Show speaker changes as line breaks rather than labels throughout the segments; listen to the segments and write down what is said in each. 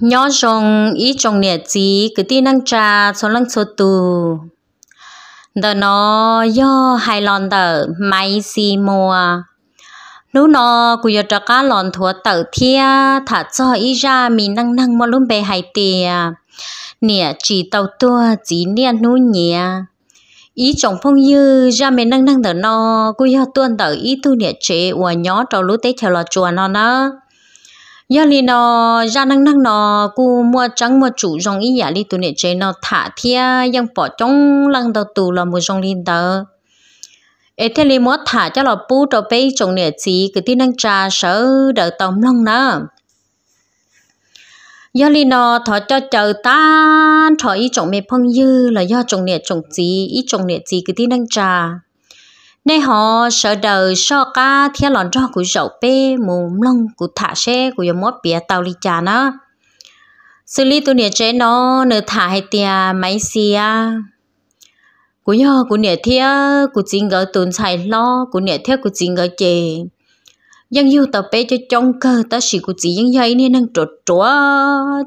nhớ rong ý trong nè chỉ cứ tin năng trà cho năng cho tu đờ nó do hai lon đờ máy si mua nú nó cứ giờ trà cá lon thua tờ thia thả cho ý ra mình năng năng mà luôn bề hai tia nè chỉ tàu tua chỉ nè nú nhẹ ý trong phong như ra mình năng năng đờ nó cứ giờ tuân đờ ý tu nè chế và nhớ trâu lú tế theo là chùa nó nó giờ li nó ra năng năng nó cu mua trắng mua chủ dòng ý giả li tụi nè chơi nó thả thia yang bỏ trong lăng đầu tù là mua dòng linh tờ ê thế li mua thả cho là bù đầu bê trong này chỉ cái tin năng trà sợ đỡ tóm lông nữa do li nó thọ cho chờ ta thọ ý chồng mẹ phong dư là do chồng này chồng chỉ ý chồng này chỉ cái tin năng trà nên họ sợ đời sợ cả theo lòng cho của dậu bê mù lông của thả xe của yếm mốt bia tàu li chả nó xử lý tu nè chế nó nửa thả hay tia máy xia của yo của nè thia của chính gỡ tụn xài lo của nè thia của chính gỡ chế, nhưng yêu tàu bê cho trong cơ ta chỉ của chỉ dân dây nên đang trột trũa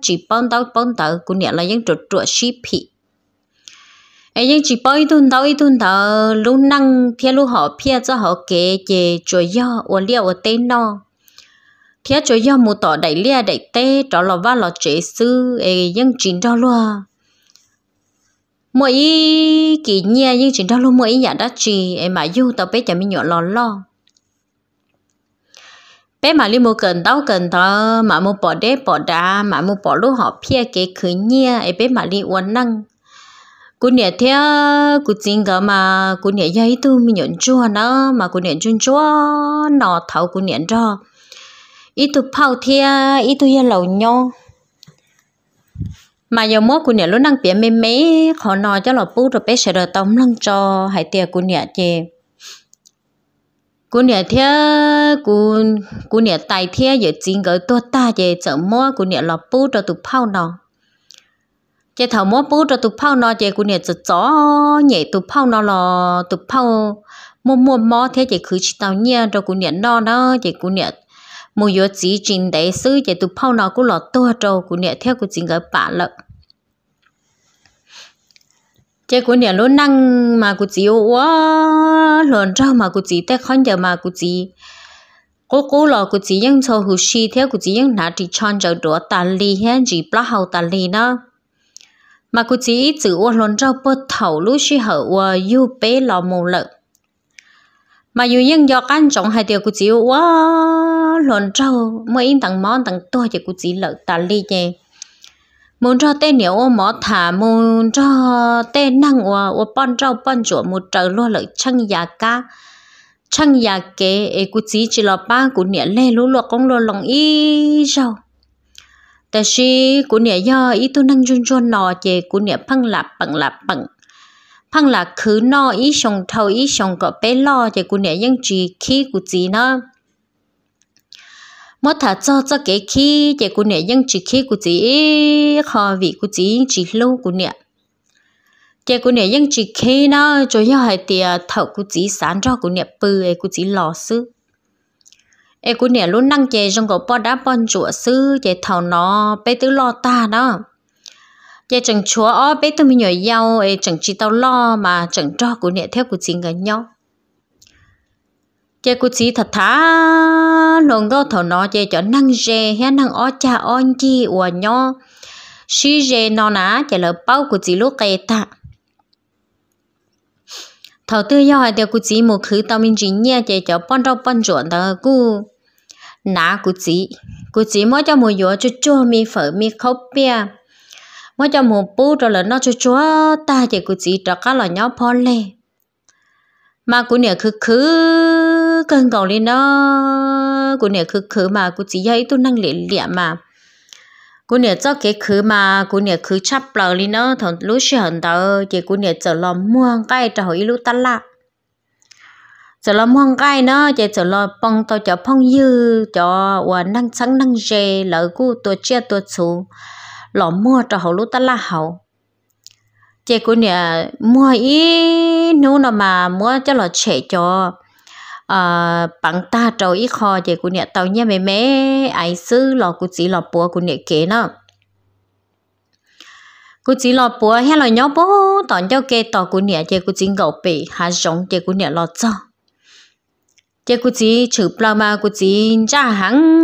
chỉ bông tàu bông tàu của nè là dân trột trũa ship ấy những chỉ bơi tuần tàu ấy tuần tàu lúc năng phía lúc họ phía cho họ kể về chỗ do ở liệu ở tên nó phía chỗ do một tỏ đại lia đại tê đó là va là chế sư ấy những chính đó luôn mỗi kỷ nhiên những chính đó luôn mỗi nhà đã chỉ ấy mà yêu tao biết chả mi nhỏ lo lo bé mà li mua cần tao cần thơ mà mua bỏ đế bỏ đá mà mua bỏ lúc họ phía cái khứ nhia ấy bé mà li uốn năng cú nè thế cú chính gà mà cú nè dây tu mình nhận chua nó mà cú nè chun chua nọ thấu cú nè cho, ít tu phao thế ít tu yên lầu nhau mà giờ mốt cú nè lúc năng biển mê mê khó nọ cho là bút rồi bé sẽ đợi tống lăng cho hãy tiệc cú nè chê cú nè thế cú cú nè tài thế giờ chính gỡ tua ta về chợ mua cú nè là bút rồi tu phao nọ chế thảo mua bút cho tụt phao nó chế của nè cho chó nhẹ tụt phao nó là tụt phao mua mua mò thế chế cứ chỉ tao nhia cho của nè nó nó chế của nè mua yếu chỉ trình đấy sư chế tụt phao nó cũng là to cho của nè theo của chính cái bả lợn chế của nè luôn năng mà của chỉ quá lần trâu mà của chỉ té khó giờ mà của chỉ cô cô lo chỉ của chị ยัง cho hữu si theo của chị ยัง nã thì chọn cho đũa tài li hen chỉ bla hậu tà li đó mà cô chỉ chữ ô lôn rau bơ thầu lũ suy hở ô yêu bế lò mù lợ mà dù nhưng do căn trọng hai điều cô chỉ ô lôn rau mới in tặng món tặng tôi thì cô chỉ lợ tà ly nhé muốn cho tên nếu ô mỏ thả muốn cho tên năng ô ô bon rau bon chuột một trời luôn lợ chăng giá cá chăng giá kế ấy cô chỉ chỉ là ba của nghĩa lê lũ lọ con lô lòng y rau แต่ชีกูเนี่ยย่ออีตัวนั่งจุนจวนนอเจกูเนี่ยพังหลับปังหลับปังพังหลับคือนออีชงเทาอีชงก็เป้ลอเจกูเนี่ยยังจีขี้กูจีเนาะมดถ้าจ้อจ้อเก๋ขี้เจกูเนี่ยยังจีขี้กูจีคอวีกูจียังจีลูกกูเนี่ยเจกูเนี่ยยังจีขี้เนาะจอยย่อให้เตียเท่ากูจีสารรอกูเนี่ยเปื่อยกูจีหล่อซื้อ em cũng nè luôn năng chè trong gỗ bò đá bòn chùa sư chè thảo nó bé tứ lo ta đó chè chẳng chúa ó bé tứ mình nhỏ giàu em chẳng chỉ tao lo mà chẳng cho cũng nè theo của chính gần nhau chè cũng chỉ thật thà luôn đó thảo nó chè cho năng chè hay năng ó cha on chi của nhau xí chè nó ná chè là bao của chỉ lúc cây ta thầu tư yêu hỏi điều cụ chỉ một khứ tao mình chỉ nhẹ chỉ cho bọn đâu bọn ruộng đó cụ nã cụ chỉ cụ chỉ mỗi cho mùa gió cho chua mi phở mi khóc bia mỗi cho mùa bú rồi là nó cho chúa ta chỉ cụ chỉ cho các loại nhau phò lê mà cụ nè khứ khứ cần cầu lên đó cụ nè khứ khứ mà cụ chỉ dây tôi năng lệ lẹ mà cú nè cho cái khứ mà cú nè khứ chắp lờ đi nó thằng lú sẽ hận tờ chỉ cú nè chờ lo mua cái cho hồi lú tắt lạ chờ lo mua cái nó chỉ chờ lo bông tao cho phong dư cho và năng sáng năng dê lỡ cú tôi chia tôi chú lo mua cho hồi lú tắt lạ hậu chỉ cú nè mua ý nú nó mà mua cho lo trẻ cho Ờ, bằng ta trâu ít kho thì của nè tàu nhé mẹ mẹ ai sư lò của chỉ lò bùa của nè kế nó cô chỉ lò bùa hay là nhóc, bố tòn cho kê tò của nè thì của chỉ gậu bì hà giống thì của nè lò cho thì của chỉ chữ plasma của chỉ ra hàng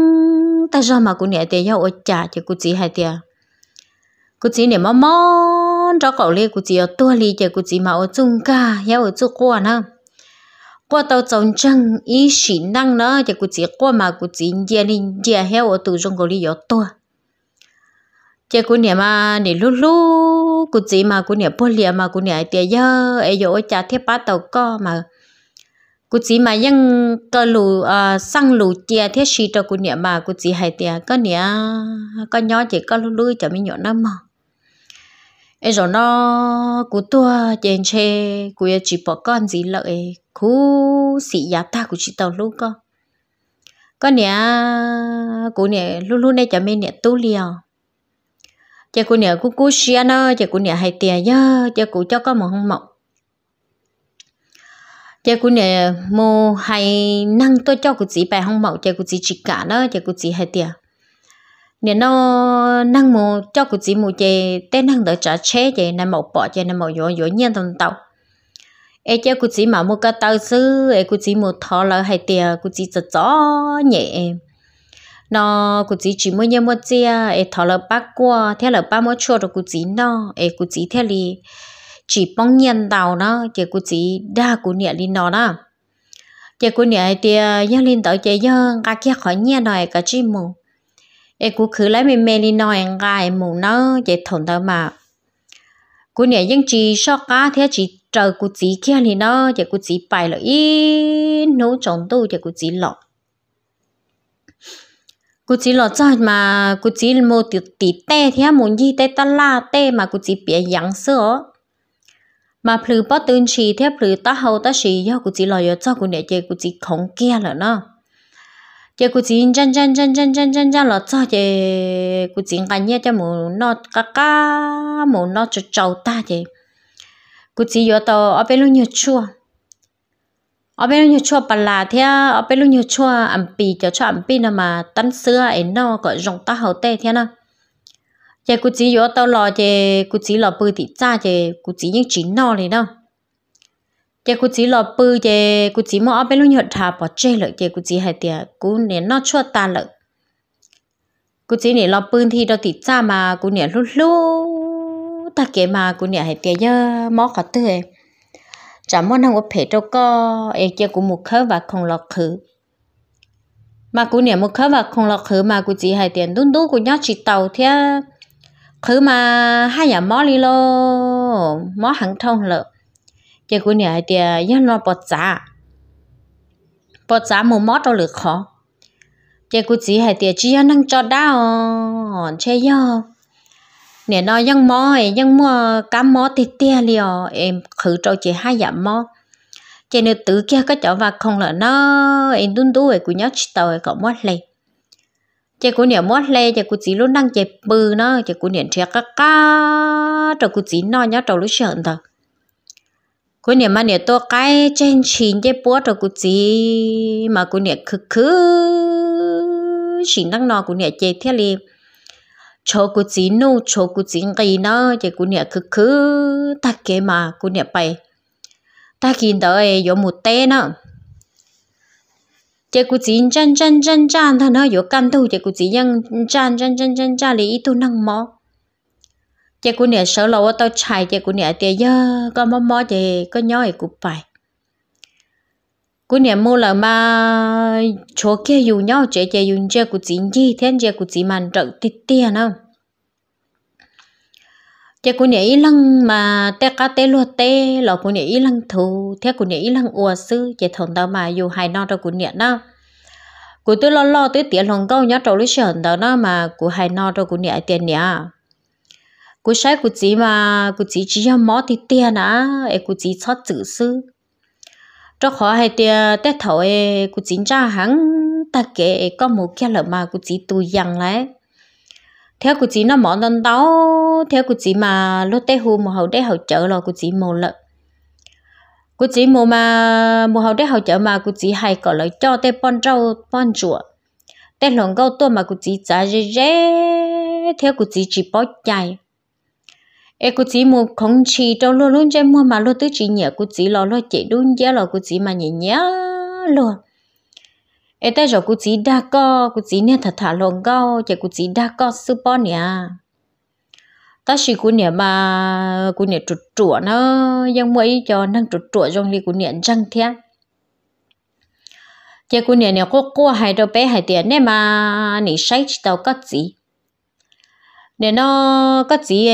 ta cho mà của nè thì nhau ở chả thì của chỉ hay thì cô chỉ nè mò mò cho cậu li của chỉ ở tua li thì của chỉ mà ở chung ca nhau ở chung quan nữa qua tàu trồng trăng ý sĩ năng nó thì cũng chỉ qua mà cũng chỉ giờ đi giờ heo ở từ trong cái lý do to chỉ cũng niệm mà để lú lú cũng chỉ mà cũng niệm bỏ liền mà cũng niệm tiền giờ ấy giờ cha thiết bát tàu co mà cũng chỉ mà ยัง cơ lù à sang lù chia thiết sĩ cho cũng niệm mà cũng chỉ hay tiền cái niệm cái nhỏ chỉ cái lú lú cho mình nhỏ nó mà ấy rồi nó cú tua trên xe cú chỉ bỏ con gì lợi cú xị giáp ta cú chỉ tàu luôn con con nè cú nè luôn luôn đây chả mê nè tu liều chả cú nè cú cú xia nó chả cú nè hay tiền nhớ chả cú cho con một hông mộng chả cú nè mua hay năng tôi cho cú chỉ bài hông mộng chả cú chỉ chỉ cả nó chả cú chỉ hay tiền nè nó năng mù cho cụ chỉ mù chè tên năng đỡ trả chế chè nằm một bỏ chè nằm một dỗ dỗ nhiên thằng tàu ê cho cụ chỉ mà mua cá tàu sư ê cụ chỉ mua thò là hay tiền cụ chỉ chợ chó nhẹ nó cụ chỉ chỉ mua nhau mua chia ê thò là ba qua thế là ba mua chua rồi cụ chỉ nó ê cụ chỉ thế li chỉ bông nhiên tàu nó chè cụ chỉ đa cụ nhẹ li nó đó chè cụ nhẹ thì nhân linh tàu chè nhân cá kia khỏi nhẹ này cái chỉ mua e cú khứ lấy mình mê đi nói anh mù nó dễ thổn tao mà cú nè dân chỉ sót cá thế chỉ chờ cú chỉ kia thì nó dễ cú chỉ bài là ít nấu trọng tu dễ cú chỉ lọ cú chỉ lọ chơi mà cú chỉ mua tự tí tê thế muốn gì tê ta la tê mà cú chỉ bịa giằng sữa mà phứ bắt tương chỉ thế phứ ta hâu ta xì do cú chỉ lọ giờ cho cú nè chơi cú chỉ không kia là nó giờ cô chín chân chân chân chân chân chân chân là cho giờ cô chín cái nhẹ cho mù nó cá cá mù nó cho trâu ta giờ cô chỉ giờ tao ở bên luôn nhiều chua ở bên luôn nhiều chua bả là thế ở bên luôn nhiều chua ẩm bì cho cho ẩm bì nào mà tắn sữa ấy nó có rong ta hậu tê thế nào giờ cô chỉ giờ tao lo giờ cô chỉ lo bự thì cha giờ cô chỉ những chín nó này đâu chị cũng chỉ lo bự chị cũng chỉ mua bên lúc nhật thà bỏ chơi lợi chị cũng chỉ hay tiền cũng nè nó cho ta lợi cũng chỉ nè lo bự thì đâu tịt ra mà cũng nè lúc lúc ta kể mà cũng nè hay tiền nhớ mó khó tư ấy chả muốn không có phải đâu có em kia cũng một khớ và không lọt khứ mà cũng nè một khớ và không lọt khứ mà cũng chỉ hay tiền đúng đúng của nhóc chỉ tàu thế khứ mà hai nhà mó đi lô mó hàng thông lợi chị cũng nhớ thì nhớ nó bọt giá bọt giá một mót đâu được khó chị cũng chỉ thì chỉ năng cho đau chơi nhau nè nó dân mò ấy mò cá mò thì tia liò em khử trâu chị hai mò chị nếu tự kia có chỗ và không là nó em đun đu cũng nhớ chị tàu ấy có mót lê chị cũng nhớ mót lê chị cũng chỉ luôn đang chị bư nó chị cũng nhớ thiệt cá cá trâu cũng chỉ no nhớ trâu lúc sợ thật cô niệm mà niệm to cái trên chín cái búa rồi cô gì mà cô niệm khứ khứ chín đang nọ cô niệm chơi thế liền cho cô chỉ nô cho cô chỉ ngay nó chỉ cô niệm khứ khứ ta kể mà cô niệm bay ta kiến tới có một té nữa chỉ cô chỉ chân chân chân chân thôi nó có cam thôi chỉ cô chỉ chân chân chân chân chân lấy ít tu mỏ chị của nè sợ lâu tao chạy chị của nè tiếc nhớ có mò mò chị có nhói cũng phải của nè mua lại mà chỗ kia dùng nhau chị chị dùng chơi cũng chính gì thế chơi cũng chị màn trợ tít tiền không chị của nè ít lần mà té cá té lúa té là của nè ít lần thù thế của nè ít lần ùa sư chị thường tao mà dùng hài non cho của nè đó của tôi lo lo tới tiền lòng câu nhớ trâu lý sờn đó nó mà của hài non cho của nè tiền nè à cú sai cú chỉ mà cú chỉ chỉ ham mỏ thì tiền à, em cú chỉ chót chữ sư cho khó hay tiền tết thầu em cú chỉ cha hắn ta kể có một cái lợi mà cú chỉ tu dằn lại theo cú chỉ nó mỏ đơn đau, theo cú chỉ mà lúc tết hù mà hậu tết hậu chợ là cú chỉ một lợi cú chỉ mùa mà mùa hậu tết hậu chợ mà cú chỉ hay có lại, cho tết bon trâu bon chuột tết lồng câu tôi mà cú chỉ trả rẻ theo cú chỉ chỉ bó chạy e cô chỉ mua không chỉ đâu luôn luôn cho mua mà luôn tới chỉ nhớ cô chỉ lo lo chạy đun giá lo cô chỉ mà nhớ nhá luôn e ta rồi cô chỉ đa co cô chỉ nè thật thà lòng cao chạy cô chỉ đa co super nè ta chỉ cô nè mà cô nè trượt trượt nó giang mua cho năng trượt trượt trong đi cô nè răng thét chạy cô nè nè cô cô hai đâu bé hai tiền nè mà sai chỉ tao cắt gì nè nó có gì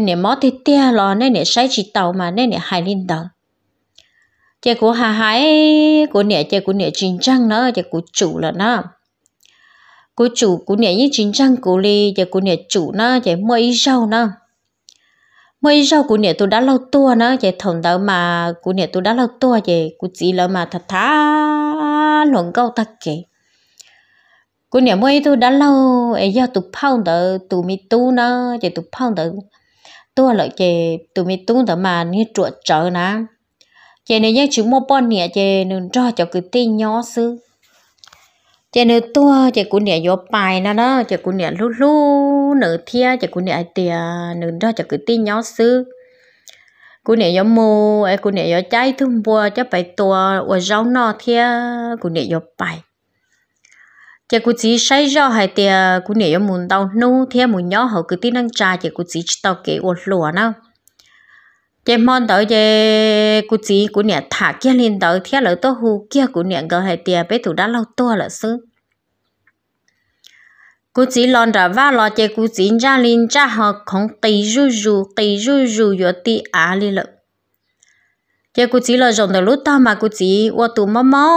nè mót thì tia lo nè nè sai chỉ tàu mà nè nè hai linh tàu chè của hà hải của nè chè của nè chính trang nó chè của chủ là nó của chủ của nè như chính trang của li chè của nè chủ nó chè mua ít rau nó mua ít rau của nè tôi đã lâu tua nó chè thằng đó mà của nè tôi đã lâu tua chè của chị là mà thật thà luận câu thật kì cô nhà mới tôi đã lâu ấy do tụt phong tờ tụi mi tu nó chỉ tụt phong tờ tôi lợi chị tụi mi tu tờ mà như chuột chợ nè chị này dân chúng mua bón nè chị nên cho cho cái tin nhỏ xứ, chị nữ tôi, chị cô nè vô bài nó đó chị cô nè lú lú nữ thia chị cô nè tiề nữ đó cho cái tin nhỏ xứ, cô nè gió mù ấy cô nè gió trái thung bùa cho phải tua ở rau nọ thia cô nè gió bài chị cũng chỉ say do hay thì cũng nhảy muốn đau nu theo muốn nhỏ họ cứ tin năng trà chị cũng chỉ tao kể ột lụa nào chị mong tới chị cũng chỉ cũng nhảy thả kia lên tới theo lỡ tôi hú kia cũng nhảy gọi hay thì bé thủ đã lâu to là sư cú chỉ lon ra va lo chơi cú chỉ ra lên cha họ không tì ru ru tì ru ru yo tì á li lợ chơi cú chỉ lo rồng từ lúc ta mà cú chỉ ô tụ mò mò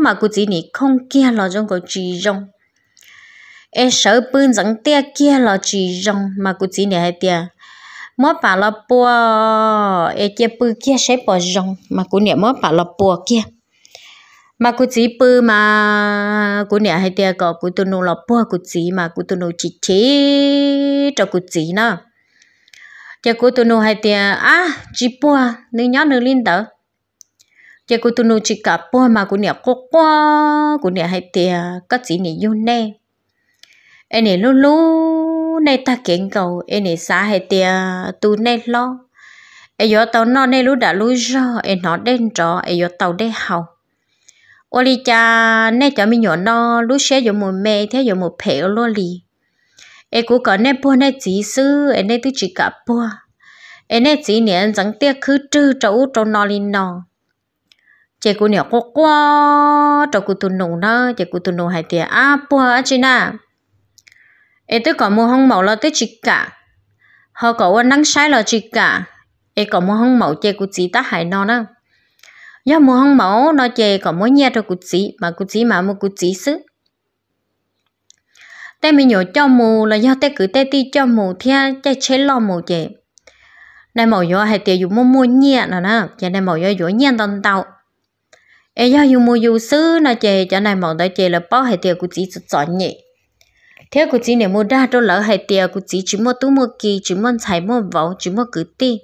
mà cô chỉ nị không kia lo trong cái chỉ rong e sợ bươn dẫn tia kia lo chỉ rong mà cô chỉ nị hay tia mỗi bà lo bùa e kia bư kia sẽ bỏ rong mà cô nị mỗi bà lo bùa kia mà cô chỉ bư mà cô nị hay tia có cô tôi nô lo bùa cô chỉ mà cô tôi nô chỉ chế cho cô chỉ nữa cho cô tôi nô hay tia à chỉ bùa nữ nhỏ nữ linh đó giờ cô tu nô chỉ cả bố mà cô nè cô qua cô nè hay tiề các chị nè yêu nè em nè lú lú nè ta kiện cầu em nè xã hay tiề à, tu nè lo em giờ tàu nọ nè lú đã lú rồi em nó đen trọ em giờ tàu đen hầu ô li cha nè cho mi nhỏ nọ lú xe giờ một mẹ thế giờ một phe lo li em cố có nè bố nè chỉ sư em nè tu chỉ cả bố em nè chỉ nè chẳng tiếc cứ trừ trâu trâu nó linh nó chị cô nhỏ quá quá cho cô tụi nụ đó chị cô tụi nụ hai tiền à bùa à chị na em tới có mua hông mẫu là tới chị cả họ có quên nắng sai là chị cả em có mua hông mẫu chị cô chỉ ta hai nó đó giờ mua hông mẫu nó chị có mua nhẹ cho cô chỉ mà cô chỉ mà mua cô chị xứ tại mình nhổ cho mù là do tay cứ tay ti cho mù thea chạy chế lo mù chị này mẫu do hai tiền dùng mua mua nhẹ là nè giờ này mẫu do dùng nhẹ tần tàu ai giờ dùng mo dùng sư na chè cho này mong tới chè là bao hệ tiệt của chỉ chút chọn nhỉ thế của chỉ nếu mua đa đô lỡ hay tiệt của chỉ chỉ mua tú mua kỳ chỉ mua xài mua vẩu chỉ mua cứ ti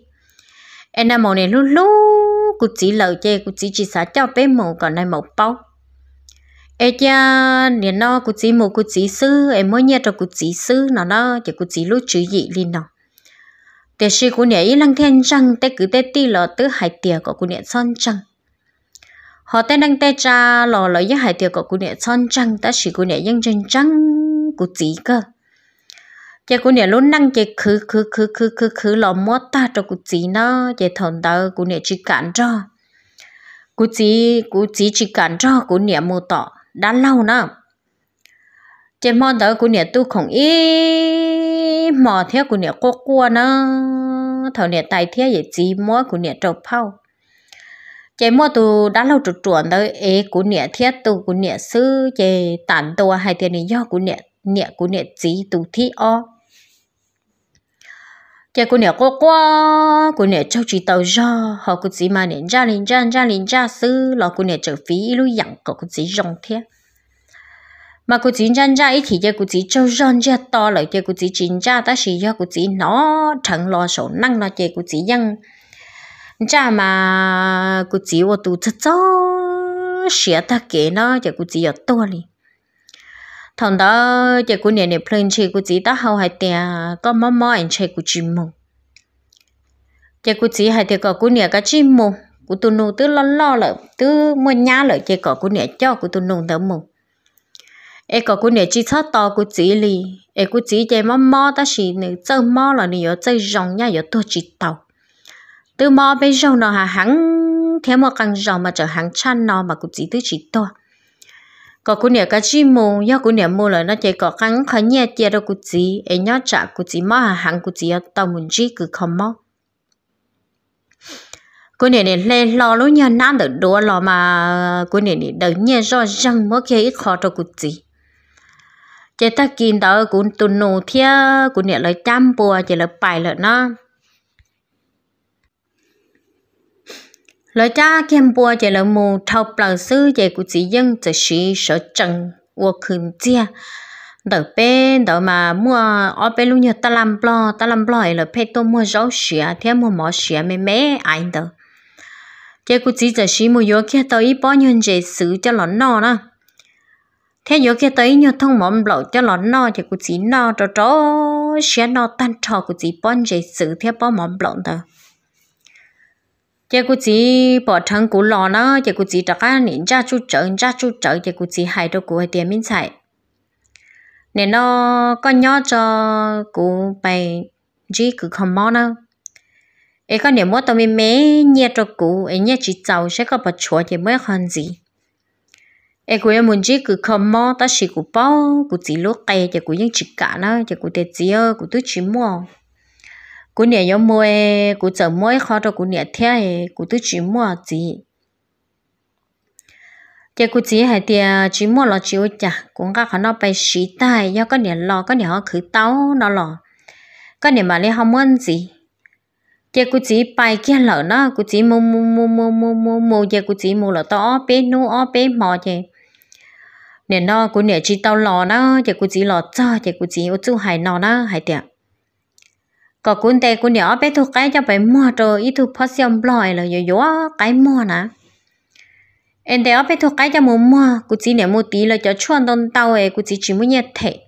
em nào mong này lú lú của chỉ lỡ chè của chỉ chỉ xả cho bé mồ còn này màu bao ai giờ nếu nó của chỉ mua của chỉ sư em mới nhớ cho của chỉ sư nó nó chỉ của chỉ lú chữ gì liền nào để sĩ của nhà ý lăng thiên răng tế cứ tế ti lọ tứ hải tiệt của của nhà họ tên đang tê cha lò lợi giá hải tiệc của cụ nè son trăng ta chỉ cụ nè dân trăng trăng cụ chỉ cơ chị cụ nè luôn năng chị khứ khứ khứ khứ khứ khứ lò mót ta cho cụ chỉ nó chị thằng tao cụ nè chỉ cản cho cụ chỉ cụ chỉ chỉ cản cho cụ nè mô tỏ đã lâu nè chị mong tao cụ nè tu không ý mò theo cụ nè cô cua nè thằng nè tài theo vậy chỉ mót cụ nè trâu phao chế mua tu đã lâu trụt chuẩn tới ế cú nịa thiết tu cú nịa sư chế tản tu à, hai tiền này do cú nịa nịa cú nịa chỉ tu thi o chế cú nịa cô qua cú nịa châu chỉ tàu do họ cú chỉ mà nịa ra linh ra ra liền ra sư lọ cú nịa trở phí lưu dặn có cú chỉ rong thiết mà cú chỉ ra ra ý thì chế cú chỉ châu rong ra to lại chế cú chỉ chính ra ta chỉ do cú chỉ nó thằng lo sổ năng là chế cú chỉ dăng cha mà cụ chỉ vô tụ chất cho xia ta kể nó chả cụ chỉ ở to li thằng đó chả cụ nè nè plan chơi cụ chỉ ta hầu hai tia có mò mò anh chơi cụ chỉ mù chả cụ chỉ hai tia có cụ nè cái chỉ mù cụ tu nô tứ lo lo lợ tứ mua nhà lợ chả có cụ nè cho cụ tu nô đỡ mù e có cụ nè chỉ cho to cụ chỉ li e cụ chỉ chả mò mò ta chỉ nè chơi mò là nè ở chơi rong nhá ở to chỉ tàu từ mò bây giờ nó hà hắn thế mà càng giàu mà trở hàng chăn nó mà cũng chỉ tới chỉ to có cô nhà cái chi mù do cô nhà mua là nó chỉ có cắn khó nhẹ chia đâu cũng chỉ ấy nhớ trả cũng chỉ mà hà hàng cũng chỉ ở tàu muốn chỉ cứ không mò cô nhà này lên lo lúc nhà nát được đồ lo mà cô nhà này đợi nhẹ do răng mỗi khi ít khó đâu cũng chỉ chỉ ta kinh đó cũng tuân nô thia cô nhà lại chăm bùa chỉ là bài là nó lời cha kiếm bùa chỉ là mù thâu bờ sư chỉ của chỉ dân chỉ sĩ sở trần của khuyên chia đỡ bé đỡ mà mua ở bé luôn như ta làm bò ta làm bò là bé tôi mua rau sữa thêm mua mỏ sữa mẹ mẹ anh đỡ chỉ của chỉ chỉ sĩ mua vô kia tới bao nhiêu chỉ sử cho lón nọ nè thế vô kia tới như thông mỏm lẩu cho lón nọ chỉ của chỉ nọ cho cho sữa nọ tan trò của chỉ bao nhiêu sử theo bao mỏm lẩu đó chỉ cũng chỉ bỏ thằng cũ lò nó chỉ cũng chỉ đặt cái nền ra chú trợ ra chú trợ chỉ cũng chỉ hai đứa cũ hai tiền miếng xài nên nó có nhớ cho cũ bài chỉ cứ không mò nó ấy có nếu mua tao mình mé nhẹ cho cũ ấy nhẹ chỉ giàu sẽ có bật chúa thì mới hơn gì ấy của em muốn chỉ cứ không mò ta chỉ của bao của chỉ lúc cây chỉ của những chỉ cả nó chỉ của tiền chỉ ơ của tôi chỉ mua cú nè yo mua cú chở mua khó cho cú nè theo hệ cú tự chỉ mua gì cái cú chỉ hay thì chỉ mua lo chịu chả cũng các họ nó bay xí tai do có nè lo có nè họ khử táo nó lo có nè mà lấy họ muốn gì cái cú chỉ bay kia lỡ nó cú chỉ mua mua mua mua mua mua mua cái cú chỉ mua lỡ to bé nu o bé mò vậy nè nó cú nè chỉ tao lo nó cái cú chỉ lo cho cái cú chỉ ô chú hay nó nó hay tiệt có cuốn tê cuốn nhỏ bé thuộc cái cho bé mò rồi ít thuộc phát xiêm lòi là yếu yếu cái mò nè em đéo bé thuộc cái cho mua mò, cũng chỉ nếu mua tí là cho chuẩn đông tàu ấy cũng chỉ chỉ mua nhẹ thể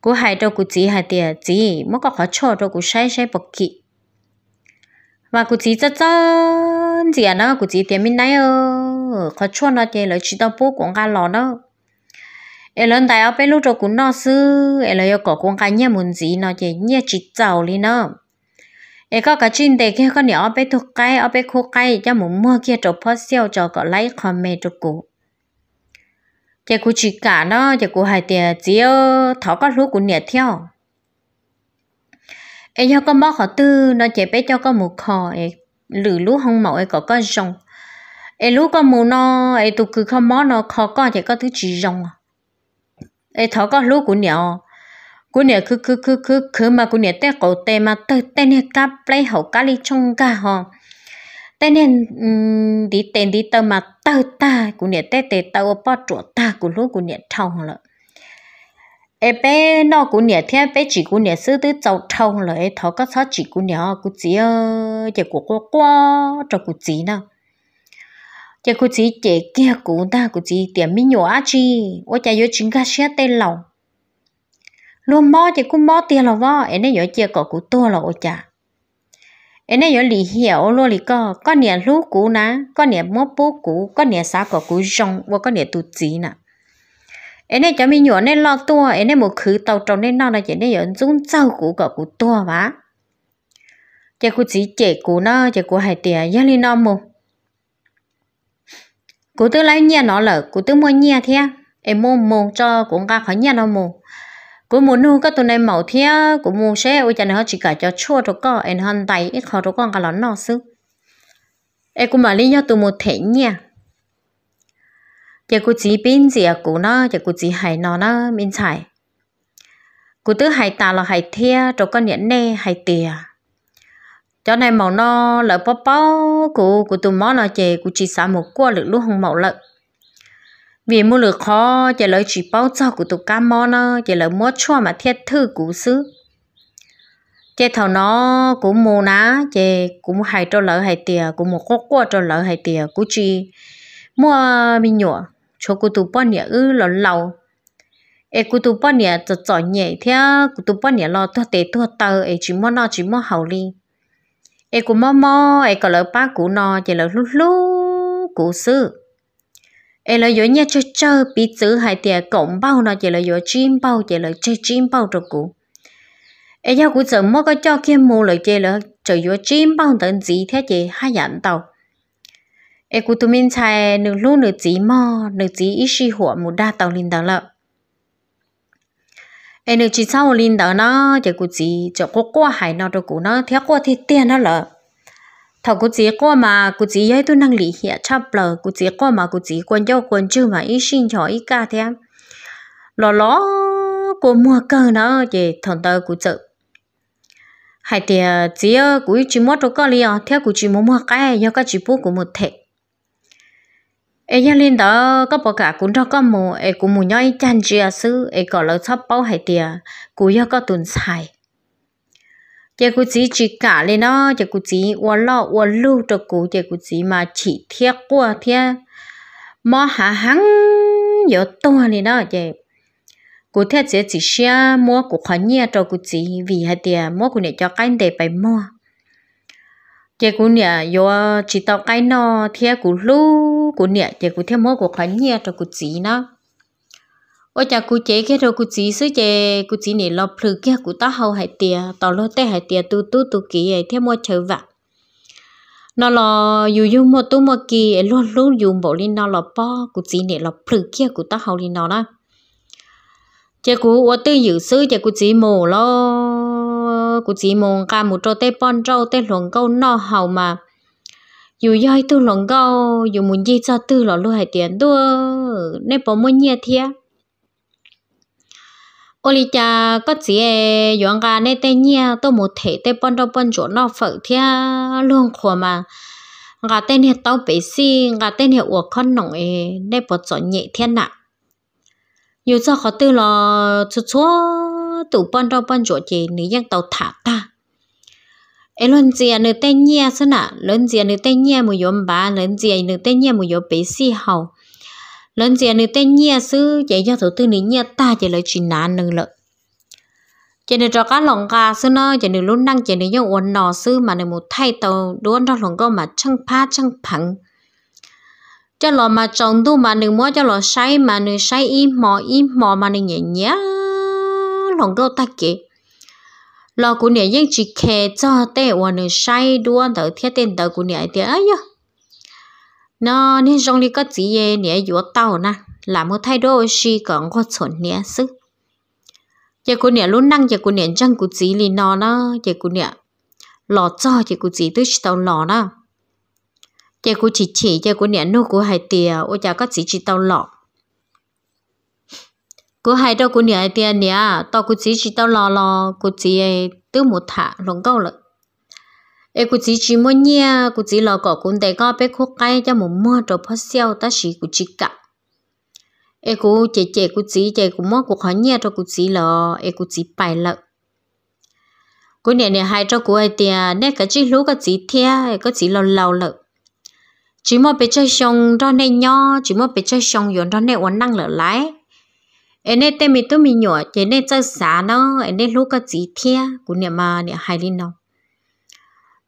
cũng hai đâu cũng chỉ hai tiền chỉ mất có khó cho đâu cũng sai sai bậc kỵ và cũng chỉ rất rất gì à nó cũng chỉ tiền mình nãy ơ khó cho nó chơi là chỉ tao bố cũng ga lò đó ai lần tại ở bên lúc cho cũng nó sư ai lần có con cái nhẹ muốn gì nó chỉ nhẹ chỉ giàu đi nó ai có cái chuyện để khi con nhỏ bên thuộc cái ở bên khu cái cho muốn mua kia cho post sale cho có lấy comment cho cụ chỉ cụ chỉ cả nó chỉ cụ hai tiền chỉ thọ có lúc cũng nhẹ theo ai cho con bóc họ tư nó chỉ bé cho con một kho lử lúc không mẫu ai có con rồng ai lúc con mù nó ai tụ cứ không mỏ nó khó con chỉ có thứ chỉ rồng ấy thọ có lú của nhỏ của nhỏ cứ cứ cứ cứ cứ mà của nhỏ té cổ té mà tới té nè cá play hậu cá li chung cá hò té nè đi tên đi tơ mà tơ ta của nhỏ té té tơ bỏ chỗ ta của lú của nhỏ thâu rồi ấy bé nó của nhỏ thế bé chỉ của nhỏ sư tới chầu thâu rồi ấy thọ có sao chỉ của nhỏ của chỉ ơi chỉ của qua qua cho của chỉ nào chỉ có chỉ trẻ kia cụ ta cô chỉ tiền mi nhỏ chi ô cha yo chính ca xe tên lầu luôn mò chỉ cô mò tiền lầu vợ em ấy yo chia cọ cụ to lầu ô cha em ấy yo lì hiểu luôn lì co có nhà lú cụ ná có nhà mò bố cụ có nhà xã cọ cụ rong và có nhà tu chỉ nè em ấy cho mi nhỏ nên lo to em ấy một khứ tàu trồng nên nó là chỉ nên yo dùng trâu cũ cọ cũ to mà chỉ cô chỉ trẻ cũ nó chỉ cô hai tiền gia linh nó mông cô tư lấy nhà nó lợ cô tư mua nhà thế em mua mua cho cũng ra khỏi nhà nó mua cô muốn nuôi các tụi này mẫu thế cô mua xe ôi chả nó chỉ cả cho chua rồi có em hân tay ít khó rồi con cả lón nó xứ em cũng mà lấy do tụi một thể nhà giờ cô chỉ bên gì à cụ nó giờ cụ chỉ hay nó nó minh phải cô tư hay ta là hay thế rồi con nhận nè hay tiền cho nên màu nó lỡ bó bó của của tụi món nó chè của chị xã một qua được lúc không màu lợn vì mua lực khó chè lợi chỉ bao cho của tụi cá món nó chè lợi mua cho mà thiết thư của xứ chè thầu nó cũng mua ná chè cũng hay hai trâu lỡ hai tìa của một quốc qua trâu lợi hay tìa của chị mua mình nhựa cho của tụi bọn nhựa ư lỡ lâu e của tụi bọn nhựa cho chọn nhẹ theo của tụi bọn nhựa lo tôi tế tôi tờ e chỉ mua nó chỉ mua hậu ly e cụ mò mò e có lỡ ba cụ nọ chỉ lỡ lú lú cụ sư e lỡ dối nhá chơi chơi bị chữ hai tiệt cộng bao nọ chỉ lỡ dối chim bao chỉ lỡ chơi chim bao rồi cụ e giao cụ sợ mò có cho kia mù lỡ chơi lỡ chơi dối chim bao tận gì thế chị hai dặn tàu e cụ tụi mình chạy nửa lú nửa chỉ mò nửa chỉ ít xì hỏa một đa tàu lên tàu lợ em chỉ sau linh đó nó chỉ cụ chỉ có cô qua hải nó cho cụ nó theo qua thì tiền nó lợ thầu cụ chỉ qua mà cụ chỉ ấy tôi năng lý hiện chấp lợ cụ chỉ qua mà cụ chỉ quan cho quan chứ mà ý xin cho ý cả thế lọ lọ cô mua cơ nó chỉ thằng tớ cụ chợ hải thì ờ, chỉ cụ chỉ mua cho con liền theo cụ chỉ mua mua cái do các chỉ bố của một thể ai giờ linh đó có bỏ cả cũng cho con mù ai cũng mù nhoi chăn chia à sư ai có lỡ sắp bao hay tiề cũng giờ có tuần xài giờ cũng chỉ chỉ cả lên đó giờ cũng chỉ uốn lo uốn lưu cho cũng giờ cũng chỉ mà chỉ thiết qua thiết mà hà hăng giờ to lên đó giờ cụ thiết chỉ chỉ xe mua cụ khó nhia cho cụ chỉ vì hay tiề mua cụ này cho cái để bài mua chị cũng nhà do chỉ tao cái nó theo cũng lú cũng nhà chị cũng theo mỗi của khánh nhà cho cũng chỉ nó ôi cha cũng chế cái rồi cũng chỉ xứ chế cũng chỉ này lo phừ kia cũng tao hầu hải tiề tao lo tê hải tiề tu tu tu kỹ theo mỗi chơi vặt nó lo dù dù một tu một kỳ luôn luôn dùng bộ linh nó lo po cũng chỉ này lo phừ kia cũng tao hầu linh nó đó chị cũng ôi tư dự xứ chị cũng chỉ mồ lo tôi cũng chỉ mong cả một trâu tê bon trâu tê lồng câu no hầu mà dù doi tu lồng câu dù muốn gì cho tư lọ luôn hay tiền đua nên bỏ muốn nhẹ thiệt ôi cha có chị, e yon gà nên tê nhẹ tôi một thể tê bon trâu bon chỗ no phật thiệt luôn khổ mà gà tên hệ tao bể si gà tên hệ uổng con nòng e nên bỏ chỗ nhẹ thiệt nặng dù cho khó tư lọ chút chút tụ bọn rau bọn chỗ chế nữ dân tàu thả ta ấy lần gì à, nữ tên nhia sơn à lần gì nữ tên nhia mùi yếm bà lần gì à, nữ tên nhia mùi yếm bế si hầu lần gì à, nữ tên nhia sư chế cho thủ tư nữ nhia ta chế lời chuyện nạn nữ lợi chế nữ cho cá lòng gà sư nó chế nữ luôn năng chế nữ yêu uốn nọ sư mà nữ một thay tàu đuôn ra lòng câu mà chăng phá chăng phẳng cho lò mà trồng tu mà nữ mua cho lò say mà nữ say im mò im mò mà nữ nhẹ nhẹ nông gấu ta kì lo của nè nhưng chỉ khe cho tệ và nè say đua tờ thiết tên tờ của nè thì ấy nhá nó nên trong đi có gì ye nè dúa tàu na làm một thay đổi si còn có chuẩn nè sức giờ của nè luôn năng giờ của nè chân của chỉ lì nó nó giờ của nè lò cho giờ của chỉ tới tàu lò nó giờ của chỉ chỉ giờ của nè nô của hai tiề ô cha có chỉ chỉ tàu lọ cú hai đâu cú nhảy tiền nhá tao cú chỉ chỉ tao lo lo cú chỉ ờ, tự một thả lòng câu lợi ê cú chỉ chỉ mua nhia cú chỉ lo cỏ cún để có bé khô cái cho một mua đồ phát xiao ta chỉ cú chỉ cả ê cú chè chè cú chỉ chè cú mua cú khó nhia cho cú chỉ lo ê cú chỉ bài lợi cú nhảy nhảy hai cho cú ai tiền nè cái chỉ lú cái chỉ thea cả chỉ lo lâu lợi chỉ mua bé chơi xong đó nên nho chỉ mua bé chơi xong rồi đó nên uốn năng lợi lái em nên tên mình tôi mình nhỏ chỉ nên chơi xả nó em nên lúc cái gì thia của nhà mà nhà hai linh nó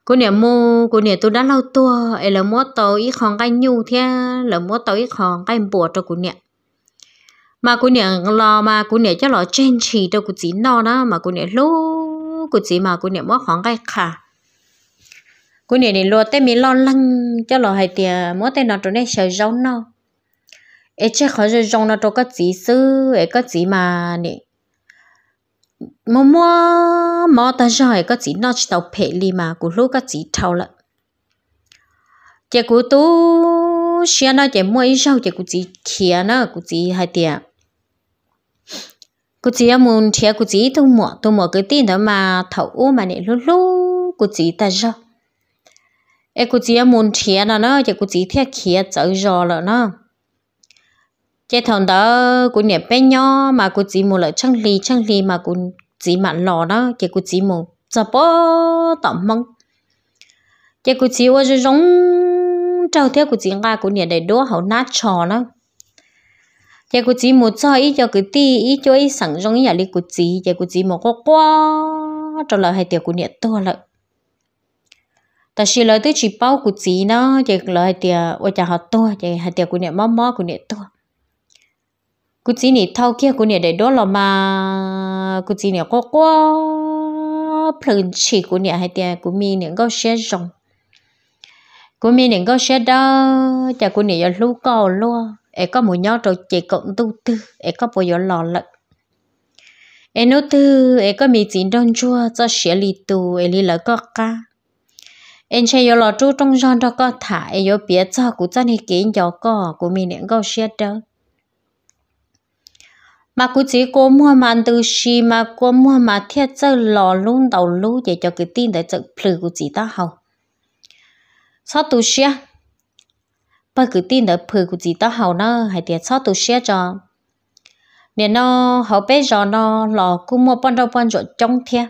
của nhà mua của nhà tôi đã lâu tua em là mua tàu ít hàng cái nhu thia là mua tàu ít hàng cái bộ cho của nhà mà của nhà lo mà của nhà cho lo trên chỉ cho của chị nó đó mà của nhà lúc của chị mà của nhà mua hàng cái khả của nhà này lo tên mình lo lăng cho lo hai tiền mua tên nó trở nên sợ rau nó ấy chắc khó cho trong nó đâu có gì sư ấy có gì mà nè mua mua mua ta cho ấy có gì nó chỉ tàu phe li mà cũng lúc có gì thâu lận chỉ cũng tu xia nó chỉ mua ít sau chỉ cũng gì kia nó cũng chỉ hai tiền cũng chỉ muốn thiệt cũng chỉ tu mua tu mua cái tiền đó mà thầu u mà nè lú lú cũng chỉ ta cho ấy cũng chỉ muốn thiệt nó nó chỉ cũng chỉ thiệt kia chở rồi lận nó chế thằng đó cũng nhẹ bé nhỏ mà cũng chỉ một lại chăng lì chăng lì mà cũng chỉ mặn lò đó chế cũng chỉ một giờ bó tạm mong chế cũng chỉ qua giống trâu theo cũng chỉ nga cũng nhẹ để đố hậu nát trò đó chế cũng chỉ một cho ý cho cái ti ý cho ý sẵn giống nhà li cũng chỉ chế cũng chỉ một có quá trở lại hai tiểu cũng nhẹ to lại ta chỉ lời tới chỉ bao cũng chỉ nó chế lời hai tiểu ôi chào họ to chế hai tiểu cũng nhẹ mắm mắm cũng nhẹ to cú chỉ nè thâu kia cú nè để đó là mà cú chỉ nè có quá phần chỉ cú nè hay tiền cú mi nè có xe rồng cú mi nè có xe đó chả cú nè giờ lũ cầu luôn ấy có một nhau rồi chỉ cộng tu tư ấy có bao giờ lò lợn ấy nói tư ấy có mi chỉ đông chua cho xe lì tu ấy lì lỡ có ca em chơi vào lò chú trong giòn đó có thả em giờ biết cho cứ cho nè kiến giờ có cứ mi nè có xe đó mà cứ chỉ có mua mà từ xì mà có mua mà thiết cho lò luôn đầu luôn để cho cái tin để cho phơi của chị ta hậu sao từ à? bây cái tin để phơi của chị ta hậu nó hay để sao từ xia cho nên nó họ bé giờ nó lò cứ mua bận đâu bận rồi trong thiết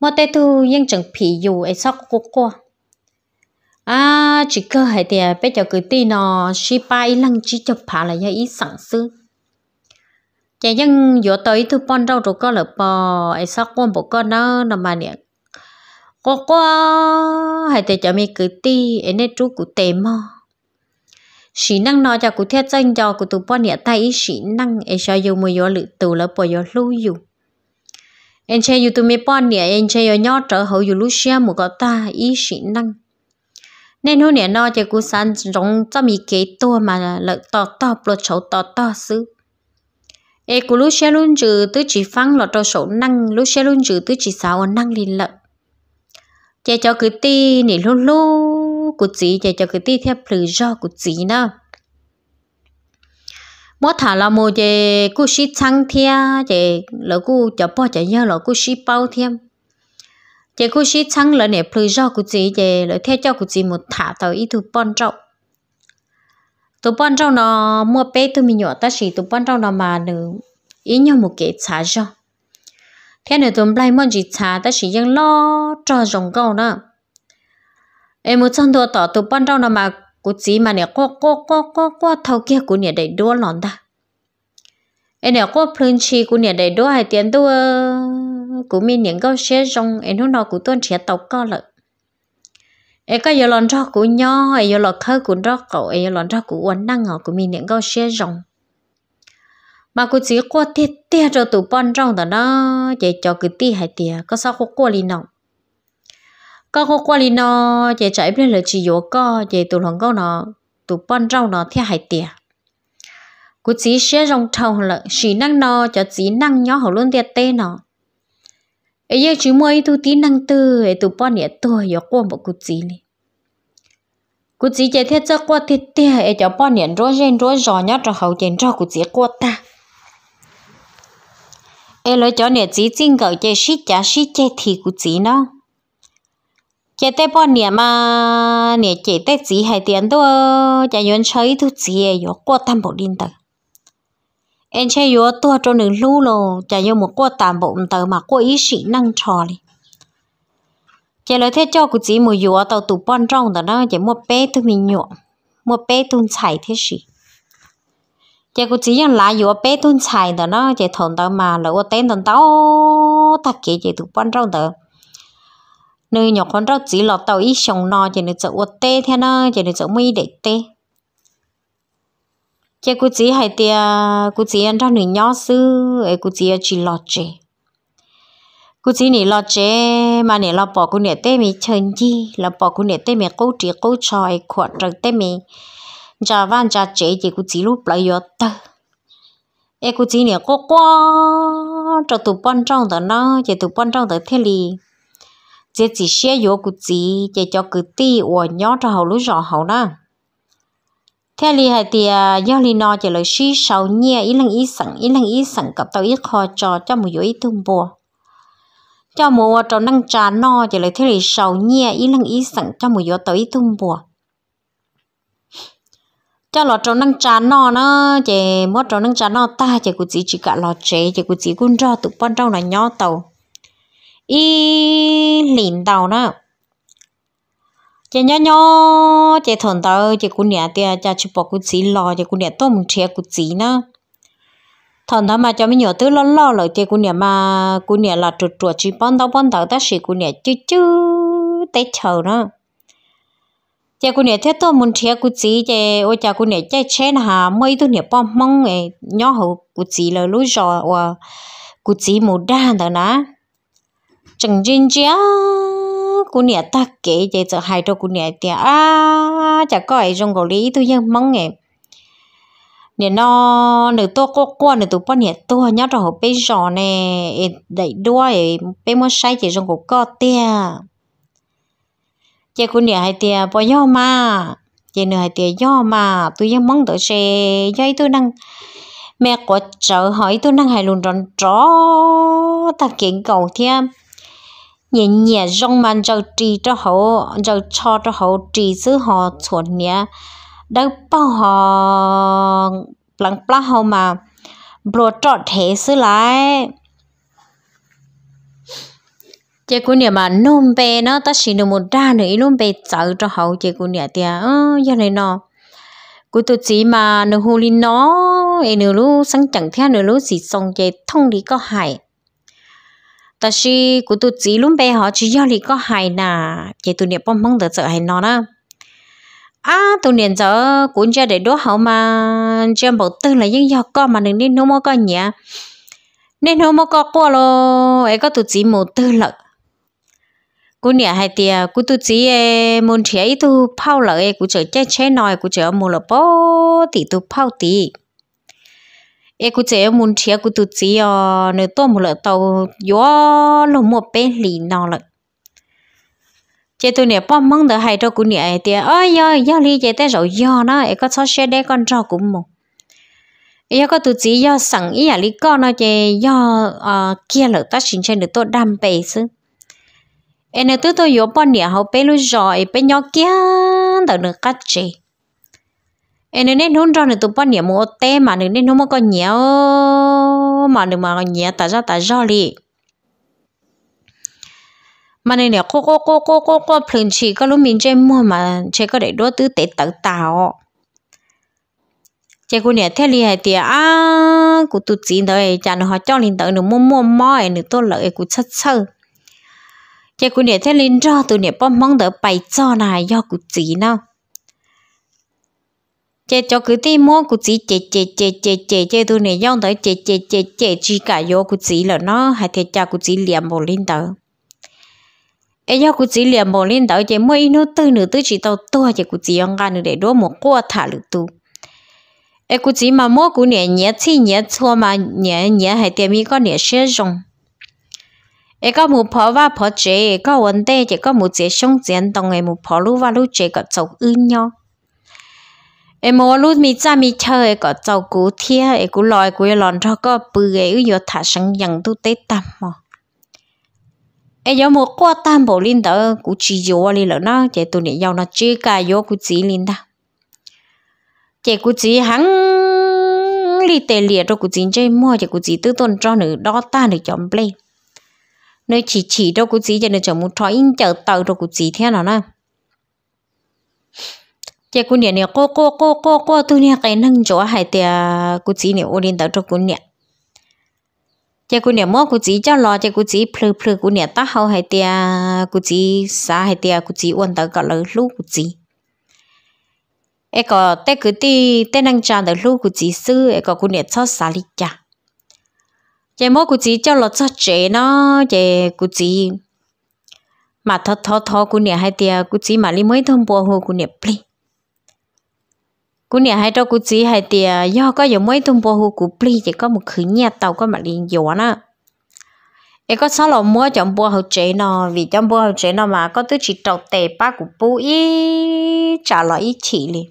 mà tê thu yên chẳng phì dù ấy sao cô cô à chỉ có hay để bây giờ cái tin nó xí bay lăng chỉ cho phá là do ý sản xuất chị nhưng vô tới thứ bọn đâu rồi có lợp bò ai sắc con bộ con nó nó mà nè có có hay thì cho mi cứ ti ấy nên chú cứ tệ mò sĩ năng nói cho cứ thiết danh cho cứ tụ bọn nhẹ tay sĩ năng ai sao yêu mới vô lự tụ lợp bò vô lưu yêu, anh chơi dù tụ mấy bọn nè anh chơi yêu nhỏ trở hậu yêu lúc xưa một cái ta ý sĩ năng nên hôm nay nó cho cú san rong cho mi kế to mà lợi to to bột chậu to to xứ e cú lúc xe luôn trừ tứ chỉ phăng lọt đầu sổ năng lúc xe luôn trừ tứ chỉ sáu năng liền lợn chạy cho cứ ti nỉ luôn lô cụt gì chạy cho cứ ti theo plừ do cụt gì nữa mỗi thả là một cái cú sĩ chăng thia cái lỡ cú cho bỏ chạy nhớ lỡ cú sĩ bao thêm cái cú sĩ chăng lỡ nè plừ do cụt gì cái lỡ theo cho cụt gì một thả tàu ít thứ bon trọng tụ bọn trong nó mua bê tụi mình nhỏ ta chỉ tụ bọn trong nó mà nữ ý nhau một cái chả cho thế nữa tụi lại mong chỉ chả ta chỉ dân lo cho dùng câu nữa em muốn chân đồ tỏ tụi bọn trong nó mà cú chỉ mà nè có có có có có thâu kia cú nè đầy đua lòn ta em nè có phun chi cú nè đầy đua hai tiền đua cú mình nè câu xe rồng em nào cú tuân chia tàu co lợi ấy có giờ lon cho của nho ấy giờ lọt khơi của đó cậu ấy giờ lon cho của uốn năng họ của mình những câu xe rồng mà cô chỉ qua tiệt tiệt cho tụ bon trong đó nó chạy cho cứ tiệt hay tiệt có sao không qua đi nào có không qua đi nó chạy chạy bên là chỉ yếu co chạy tụ lòng câu nó tụ bon trong nó thiệt hay tiệt cô chỉ xe rồng trồng là chỉ năng nó cho chỉ năng nhỏ họ luôn tiệt tê nó ấy giờ chú mua tu tí năng tư ấy tu bao nhiêu tuổi giờ qua một cút gì nè cút gì chạy theo chắc qua thiệt tiệt ấy cho bao nhiêu rồi rồi rồi rồi nhát cho hậu chạy cho cút gì qua ta ấy lấy cho nhiêu chỉ chính cầu chạy xí chả xí chạy thì cút gì nó chạy tới bao nhiêu mà nhiêu chạy tới gì hai tiền đó chạy yên chơi tu gì ấy giờ qua tam bộ điên tới em chơi yếu tua cho nên lú lô chả yêu một quả tàn bộ tờ mà quả ý sĩ năng trò đi chả lời thế cho cụ chỉ một yếu tàu tụ bon trong đó nó chỉ một bé tụi mình nhọ một bé tụi chạy thế gì chả cụ chỉ rằng lá yếu bé tụi chạy đó nó chỉ thằng tàu mà lỡ tên thằng tàu ta kể chỉ tụ bon trong đó nơi nhỏ con rau chỉ lọt tàu ý sống no chỉ được chỗ tê thế nó chỉ được chỗ mi để tê chị cũng chỉ hay tia cũng chỉ ăn trong những nhỏ sư ấy cũng chỉ chỉ lo chế cũng chỉ nỉ lo chế mà nỉ lo bỏ cũng nỉ tê mi chân chi lo bỏ cũng nỉ tê mi cố chỉ cố chọi quạt rồi tê mi giờ van giờ chế chị cũng chỉ lúc lại yo tơ ấy cũng chỉ nỉ cố quá cho tụ bận trong đó nó chị tụ bận trong đó thế li chị chỉ xe yo cũng chỉ chị cho cứ ti uo nhỏ cho hậu lúc rõ hậu na theo lý hệ thì à, do lý nó chỉ là suy sầu nhẹ ý lần ý sẵn ý lần ý sẵn cặp tàu ít khó cho cho một ý tương bùa cho một trò năng trà no chỉ là thế lý sầu nhẹ ý lần ý sẵn cho một yếu tàu ý tương bùa cho lọ trò năng trà no nó chỉ mỗi trò năng trà no ta chỉ của chỉ chỉ cả lọ chế chỉ của chỉ cũng cho tụi con trâu là nhỏ tàu ý lìn tàu nó chị nhớ nhớ chị thằng tao chị cũng nhớ tiền ờ, cha chụp bọc cái chỉ lo chị cũng nhớ tôm mình chia cũng chỉ nữa thằng tao mà cho mình nhớ tới lo lo rồi chị cũng nhớ mà cũng nhớ là chuột chuột chỉ bón tao bón tao đó chỉ cũng nhớ chứ chứ tết chờ nữa chị cũng nhớ thế tôm mình chia cũng chỉ chị ôi cha cũng nhớ chạy chén hà mấy tôi nhớ bón mong ấy nhớ hậu cũng chỉ là lối rồi và cũng chỉ một đa thằng đó chẳng riêng chứ cú nè ta kể vậy giờ hai trâu cú nè thì à chả có ai trong gò lý tôi dân mong nghe nè nó nửa to có qua nửa tụ bao nè to nhá rồi họ bây giờ nè đẩy đuôi bây mua say chỉ trong gò có tia chị cú nè hai tia bao nhiêu mà chị nửa hai tia do mà tôi dân mong tới xe dây tôi đang mẹ có chợ hỏi tôi đang hài luôn tròn tró ta kiện cầu thiam nhẹ nhẹ rong man rau trì cho họ rau cho cho họ trì giữ họ chuẩn nhé đâu bao họ lắng plá họ mà bro trọ thế xứ lại chị cô nhà mà nôm bè nó ta chỉ được một đa nữa nôm bè chở cho họ chị cô nhà tia ơ giờ này nọ, cô tôi chỉ mà nó hù linh nó ấy nữa lúc sáng chẳng theo nữa lúc gì xong chị thông đi có hại ta chỉ cụ tụ chỉ luôn bé họ chỉ yêu lì có hài nà chỉ tụ niệm bom mong được sợ hài nó đó à tụ niệm giờ cũng cho để đốt hậu mà cho bảo tư là những yêu con mà đừng nên nấu mơ con nhỉ nên nấu mơ con qua lo ấy có tụ chỉ một tư lợn cú nè hai tia cú tu chỉ e môn trẻ tu phao lợi cú chờ chết chế nòi cú chờ mù lợ bó thì tu phao tì e cú chế muốn chia cú tụt chỉ à ờ, nửa tô một lợ tàu gió lồng một bên lì nào lợ chế tôi nè bom mong đỡ hay cho cú nè thì ơi ơi do lý chế tới rồi do nó e có cho xe đe con cho cũng mong e có tụt chỉ do sẵn ý à lý con nó chế à, ờ, kia lợ ta xin trên được tôi đam bể chứ em nè tôi tôi gió bom nè hậu bể lúc rồi bể nhỏ kia đỡ được cắt chế nên nên hôn cho nên tụi bọn nhỉ một tê mà nên hôn mua có nhỉ mà nên mà con nhỉ tại sao tại sao li mà nên nhỉ cô cô cô cô cô cô phun chỉ có lúc mình chơi mua mà chơi có để đốt tứ tệ tự tạo chơi cô nhỉ thế li hay tiệt à cô tụt chín tới chả nó họ cho linh tới nó mua mua mỏi nó tốt lợi cô chất sơ chơi cô nhỉ thế linh cho tụi nhỉ bom mong tới bày cho này do cô chín nào chế cho cái tí mua cái gì chế chế chế chế chế chế tôi này dòng tới chế chế chế chế chỉ cả vô cái gì là nó hay thế cha cứ chỉ liền bộ lên tới ấy do cứ chỉ liền bộ lên tới chế mua inu tư nữa tư chỉ đâu, tua chế cái gì ông gan nữa để đố một qua thả lử tu ấy cứ chỉ mà mua cái này, nhẹ chỉ nhẹ chua mà nhẹ nhẹ hay tiệm mi có nhẹ sẽ dùng ấy có một phở và phở chế có vấn đề chế có một chế sống chiến đồng ấy một phở lu và lu chế có chậu ư nhau em mua lúc mi cha mi chơi có cháu cú thia em cú lòi cú lòn cho có bưởi, ấy yo thả sang dần tu tết tam mà em yo mua qua tam bộ linh đó cú chỉ yo li lỡ nó chỉ tụi này giàu nó chỉ cả yo cú chỉ linh đó chạy cú chỉ hăng, li tè liệt rồi cú chỉ chơi mua chạy cú chỉ tư tuần cho nữ đó ta nữ chọn play nơi chỉ chỉ đâu cú chỉ cho nữ chọn một trò in chờ tàu rồi cú chỉ thế nào nè chị cũng nè cô cô cô cô cô tôi nè cái nâng chỗ hay tia cô chỉ nè ô lên tao cho cô nè chị cũng nè mua cô chỉ cho lo chị cô chỉ phơi phơi cô nè tao hậu hay tia cô chỉ xa hay tia cô chỉ ôn tao gọi là lú cô chỉ cái cái té cái đi té nâng cha được lú cô chỉ sư cái có cô nè cho xa đi cha chị mua cô chỉ cho lo cho chị nó chị cô chỉ mà thọ thọ thọ cô nè hay tia cô chỉ mà đi mấy thằng bùa hồ cô nè please cú nè hai trâu cú chỉ hai tia do có dùng mấy thùng bò hú cú pli chỉ có một khử nhà tàu có mặt liền gió nè em có sáu lò mua trong bò hậu chế nó vì trong bò hậu chế nó mà có tứ chỉ tàu tè ba cú bù ý trả lời ý chỉ liền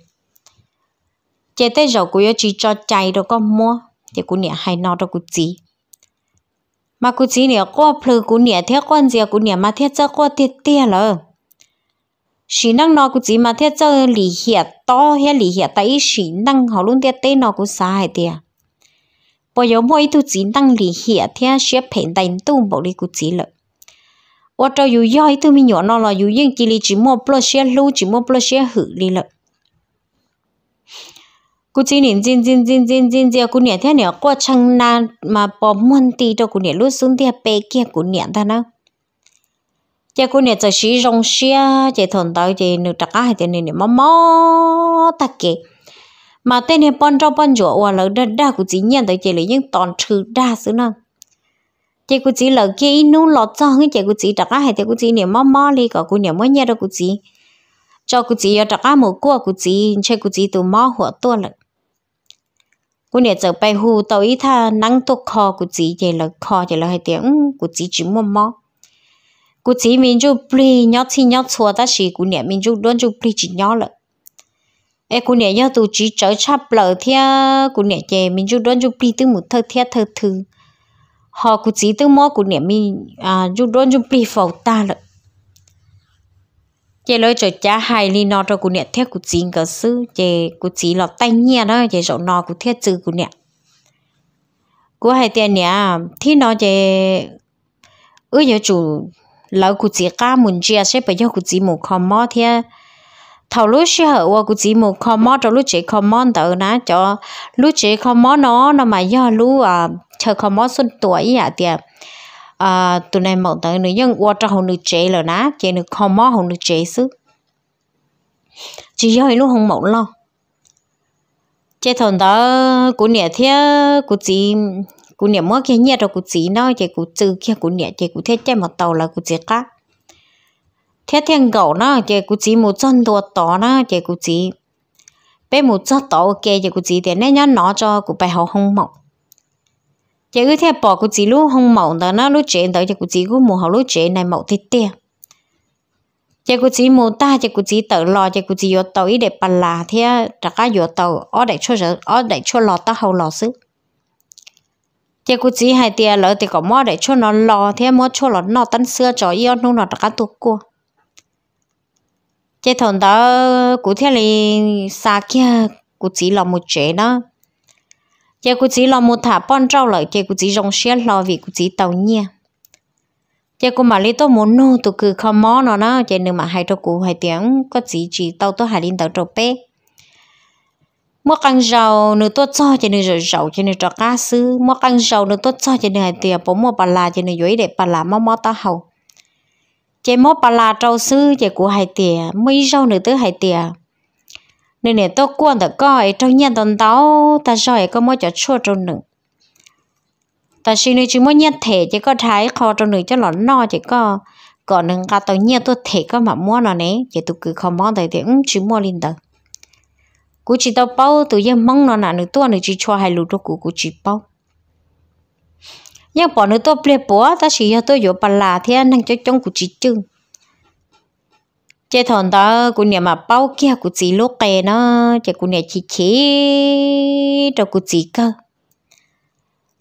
chế tới rồi cú chỉ cho chạy đâu có mua thì cú nè hai nó đâu cú chỉ mà cú chỉ nè qua plu cú nè theo con gì cú nè mà theo cho qua tiệt tiệt rồi sĩ năng nó cũng chỉ mà thế cho lì hiệp, to hay lì hiệp, tại sĩ năng họ luôn thế tên nó cũng sai tiệt bây giờ mỗi tu chỉ năng lì hiệt thế sẽ phèn đánh tu bộ đi cũng chỉ nào chị cô nè chị sĩ rong xia chị thon tao chị nữ trắc hai chị này mò mò ta kì mà tên này bọn rau bọn rửa và lợn đa đa của chị nhận tới chị lấy những toàn trừ đa xứ nào chị của chỉ lợn kia nu lợn cho cái chị của chị trắc hai chị của chị nè mò mò đi cả cô nè mò nhẹ đâu của chỉ cho của chị trắc hai một cua của chị chơi của chị từ mò หัว tua lận cô nè giờ bay hù tàu ý tha nắng tua kho của chị chị lỡ kho chị lỡ hai tiếng của chị chỉ mò mò cú chỉ mình chú pli nhớ thì nhớ chua ta chỉ cú nhẹ mình chú đoán chú pli chỉ nhớ lợ em cú nhẹ nhớ tụ chỉ trở chắp lợ thia cú nhẹ chè mình chú đoán chú pli từ một thơ thia thơ thư họ cú chỉ từ mò cú nhẹ mình à chú đoán chú pli phẩu ta lợ chè lối trở cha hai li nó cho cú nhẹ thia cú chỉ cỡ sư chè cú chỉ lọt tay nhẹ đó chè rộng nó cú thia chữ cú nhẹ cú hay tiền nhẹ thì nó chè ư giờ chủ lão cụ chỉ cá muốn chia sẽ bây giờ cụ chỉ một con mót thế thầu lúc xưa, hở qua cụ chỉ một con mót rồi lúc chỉ con mót tự ná cho lúc chỉ con mót nó nó mà do lúc à chờ con mót xuân tuổi à thì, à tụi này mộng tới nữa nhưng qua cho hồng được chế rồi ná chế được con mót hồng được chế sức chỉ do lúc không mộng lo chế thằng đó cụ nhà thế cụ chỉ cụ niệm mua kia nhẹ rồi cụ chỉ nó chỉ cụ trừ kia cụ niệm chỉ cụ thiết chế một tàu là cụ chết cá, thế thiên gạo nó chỉ cụ chỉ một chân đồ tỏ nó chỉ cụ chỉ bé một chân tỏ kia chỉ cụ chỉ để nên nhớ nó cho cụ bài học không mộng chỉ cứ thế bỏ cụ chỉ lúc không mộng đó nó lúc chuyện đó chỉ cụ chỉ cứ mua học lúc chuyện này mộng thiết tiền chỉ cụ chỉ mua ta chỉ cụ chỉ tự lo chỉ cụ chỉ vô tàu ý để bàn là thế trả cá vô tàu ở để cho ở để cho lò ta hầu lò sức thế cũng chỉ hai tiền lỡ thì có mua để cho nó lo thế mua cho nó nọ tân xưa cho yêu nó nó cả tụ cua thế thằng đó cụ thế là xa kia cụ chỉ là một chế đó thế cụ chỉ là một thả bon trâu lại thế cụ chỉ dùng xe lò vì cụ chỉ tàu nhia thế cụ mà lấy tôi muốn nô tụ cứ không mó nó nó thế nữa mà hai trâu cụ hai tiếng có chỉ chỉ tàu tôi hai linh tàu trâu bé mua căng dầu nữa tốt cho cho nên rồi dầu cho nên cho cá sứ mua căng dầu nữa tốt cho cho nên tiền bố mua bà là cho nên dưới để bà là mua mua ta hậu, chế mua bà là trâu sứ chế của hai tiền mấy dầu nữa tới hai tiền nên này tôi quan được coi trâu nhân tuần tàu ta rồi có mua cho chua trâu nữa ta xin nữa chỉ mua nhân thể chỉ có thái kho trâu nữa cho nó no chỉ có còn nâng cao tàu nhiên tôi thể có mà mua nó nè chỉ tôi cứ không ừ, mua thấy thì cũng chỉ mua linh đồng cú chỉ tao bao tự nhiên mong nó nà nữa tua nữa chỉ cho hai lũ đó cú cú chỉ bao nhưng bỏ nữa tua ple bỏ ta chỉ cho tôi vô bà là thế anh cho trong cú chỉ chứ chế thằng ta cú nhà mà bao kia cú chỉ lô kè nó chế cú nhà chỉ chế cho cú chỉ cơ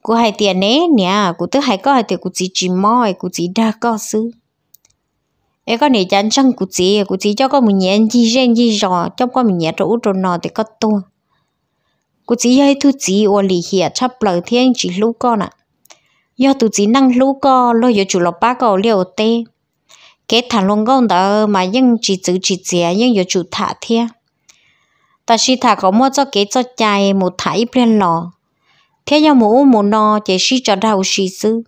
cú hai tiền nè nhà cú tức hai có hai tiền cú chỉ chỉ mỏi cú chỉ đa có xứ ấy có này chán chăng cụ chỉ cụ chỉ cho con mình nhẹ chi riêng chi rõ cho con mình nhẹ chỗ chỗ nọ thì có to cụ chỉ hay thu chỉ ở lì hiệp chấp lời thiên chỉ lú con ạ do tụ chỉ năng lú con lo giờ chủ lộc ba cầu liều tê cái thằng luôn con đó mà nhưng chỉ chữ chỉ trẻ nhưng giờ chủ thả thiên ta si thả có mua cho cái cho chạy một thải bên lò thế giờ mũ một nọ chỉ si cho đầu si sư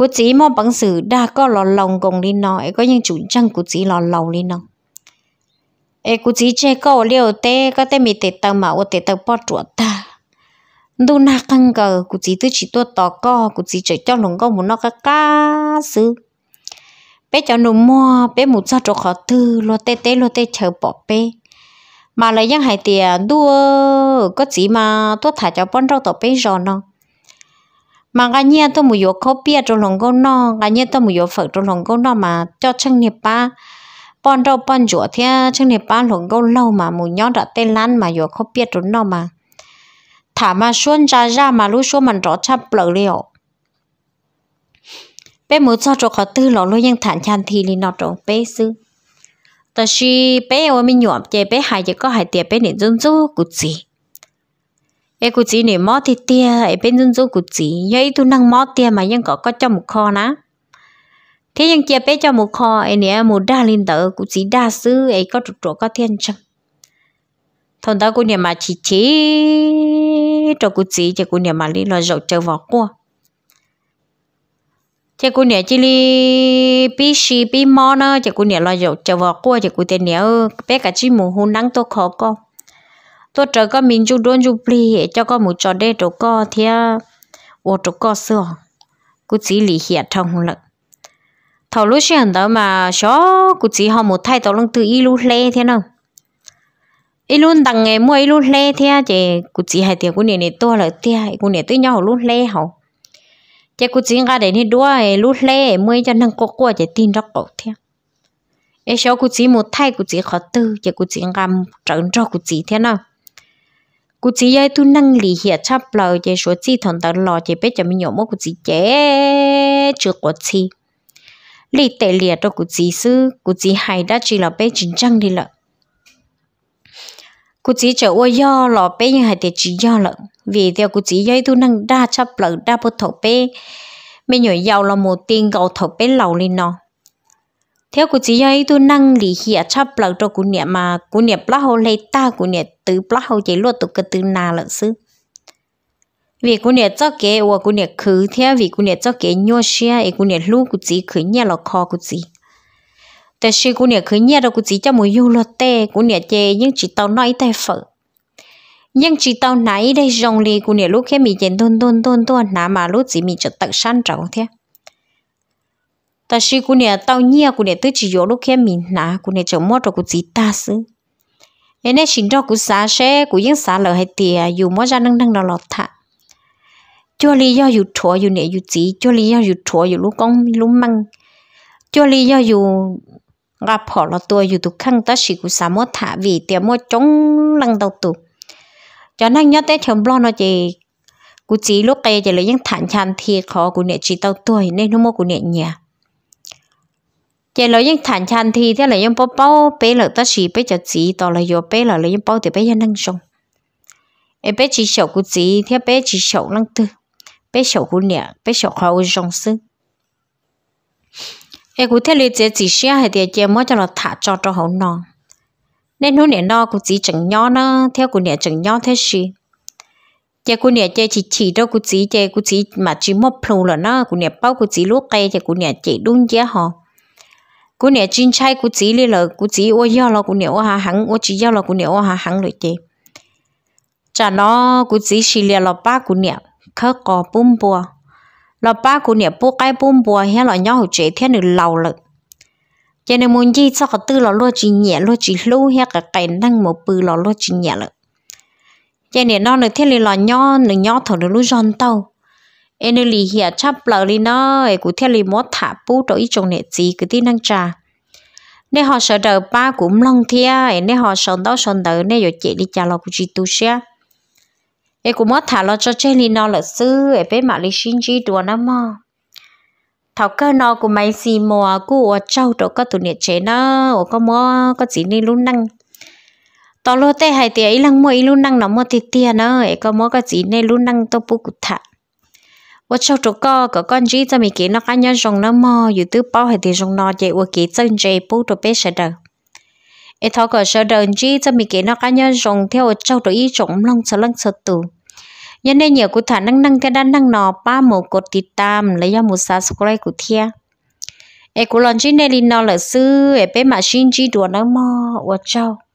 cô chỉ mò bằng sự đa có lò lòng gồng đi nó có những chủ trăng cô chỉ lò lòng đi nó ê cô chỉ chơi có liều té, có té mi tê tàu mà ô té tàu bỏ chuột ta đu na căng cờ cô chỉ tư chỉ tua tò co cô chỉ chơi cho lòng gồng một nó cá cá sư bé cho nụ mò bé một sao trò khó tư lo tê té lo tê chờ bỏ bé mà hay tiền đua có chỉ mà tua thả cho bọn cháu tàu bé rồi nó mà cái nhà tôi mua yếu khó bia trong lòng câu nó cái nhà tôi mua yếu phật trong lòng câu nó mà cho chân nghiệp ba bọn đâu bọn chỗ thế à, chân nghiệp ba lòng câu lâu mà mua nhón đã tên lan mà yếu khó bia trong nó mà thả mà xuân ra ra mà lúc xuân mình rõ chắp lỡ liệu bé muốn cho chỗ khó tư lọ lúc yên thản chan thì lì nọ bé sư ta si bé ôi mình nhuộm chè bé hài chỉ có hài tiệt bé nịnh dung du cụt gì ai cụ chỉ niệm mót thì tia ai bên dân dỗ cụ chỉ vậy tu năng mót tia mà nhưng có có cho một kho ná thế nhưng kia bé cho một kho ai nè một đa linh tử cụ chỉ đa sư ấy có trụ trụ có thiên chẳng thằng ta cụ nè mà chỉ chỉ cho cụ chỉ cho cụ nè mà đi lo dầu chờ vào cua chị cô nè chỉ li pi xì pi mò nó chị cô nè lo dầu chờ vào cua chị cô tên nè bé cả chỉ mù hôn nắng tôi khó con tôi trở có mình chú đôn chú pli cho có một trò đê chỗ co thì ô chỗ co xưa cú chỉ lì hiện thông lực thầu lúc xuyên đó mà số cú chỉ họ một thay tao lưng từ ilu lê thế nào ilu đằng ngày mua ilu lê thế chị cú chỉ hai tiền cú này này to là tia cú này tới nhau lúc lê hậu chị cú chỉ ra đến thì đua lúc lê mua cho năng cố cố chị tin rất cổ thế ấy số cú chỉ một thay cú chỉ khó tư chị cú chỉ ra trận cho cú chỉ thế nào cụ chỉ ai tu năng lý hiệp chấp lâu chỉ số chỉ thằng tao lo chỉ biết cho mình nhổ mốc cụ chỉ chế chưa có chi lý tệ liệt đó cụ chỉ sư cụ chỉ hay đã chỉ là bé chính chăng đi lợ cụ chỉ trở qua do lọ bé nhưng hay để chỉ do lợ vì theo cụ chỉ ai tu năng đa chấp lợ đa bất thọ bé mình nhổ giàu là một tiền gạo thọ bé lâu lên nó theo cụ chỉ ấy tôi năng lý hiểu chấp lợt cho cụ niệm mà cụ niệm lá hồ lấy ta cụ niệm từ lá hồ chỉ luật tục cái từ nà lợn sư vì cụ niệm cho kế và cụ niệm khứ theo vì cụ niệm cho kế nhua xia ấy cụ niệm lu cụ chỉ khứ nhà là kho cụ chỉ แต่ชีกูเนี่ยคือเนี่ยเรากูจีจะมูยูโลเต้กูเนี่ยเจยังจีเตาน้อยแต่ฝอยังจีเตาไหนได้จงลีกูเนี่ยลูกแค่มีเจนต้นต้นต้นต้นนะมาลูกจีมีจะตักชั้นเจ้าเท่า ta chỉ cú nè tao nhia cú nè tới chỉ yếu lúc kia mình nà cú nè chồng mua cho cú chỉ ta xứ em nè xin cho cú xả xe cú yên xả lỡ hay tiề dù mua ra nâng nâng nó lọt thà, cho lý do dù chua dù nè dù chỉ cho lý do dù chua dù lúc con lúc măng cho lý do dù gặp họ là tôi dù tụ khăn ta chỉ cú xả mua thà, vì tiề mua chống lăng đầu tụ cho nên nhớ tới chồng lo nó chỉ cú chỉ lúc kia chỉ lấy những thản chăn thiệt khó cú nè chỉ tao tuổi nên nó mua cú nè nhà giờ lấy những thản chan thì thế là những bao bao bé là ta chỉ bé cho chỉ đó là do bé là lấy những bao thì bé nhân năng sống em bé chỉ sầu của chỉ thế bé chỉ sầu năng tư bé sầu của nè bé sầu khó của sống sư em cũng thế lấy chỉ chỉ xe hay thì chỉ mới cho là thả cho cho hậu non nên hôm nay nó cũng chỉ chẳng nhỏ nó theo của nè chẳng nhỏ thế gì chị cô nè chị chỉ chỉ đâu cô chỉ chị cô chỉ mà chỉ một phù là nó cô nè bao cô chỉ lúc cây chị cô nè chỉ đúng giá hả cú nè chín chay cú chỉ li lợ cú chỉ ô yao lợ cú nè ô hà hằng ô chỉ yao lợ cú nè ô hà hằng rồi chị cha nó cú chỉ xì li lợ ba cú nè khơ cò bùm bùa lợ ba cú nè bùa cái bùm bùa hiện lợ nhau chế thiên được lâu lợ cho nên muốn gì sao có tư lọ lúa chỉ nhẹ lúa chỉ lưu hiện cả cái năng một bự lọ lúa chỉ nhẹ lợ cho nên nó được thiên lì lọ nhau được nhau thở được lúa giòn tàu em nữ lì hiệp chắp lợ lì nó em cũng theo lì mót thả bú cho ít trong nẹt gì cứ tin năng trà nên họ sợ đời ba cũng long thia em nên họ sợ đó sợ đỡ nên rồi chị đi trả lo của chị tu xe em cũng mót thả lo cho chơi lì nó là sư em bé mà lì xin chị đùa nó mà thảo cơ nó của mày xì mùa ở trâu đó có tụi nẹt chế nó có mua có gì nên luôn năng tao lo tê hai tia ilang mo ilunang na mo titia na e ko mo ka chi năng lunang to pu kutha 我 cho chỗ co có con gì cho mình kỹ nó cá nhân rồng nó mò dù tư hay thì rồng nó vậy của kỹ chân chế bút đồ bê sẽ đờ ế có sợ đờ gì cho mình kỹ nó cá nhân rồng theo cho đồ ý rồng long sợ lăng sợ tù nhân nên cụ thả năng năng cái đan năng nọ ba một tít tam lấy ra một sa subscribe của thia ế cụ lon chi này nó là sư ế bé mà xin chi đùa nó mò của cháu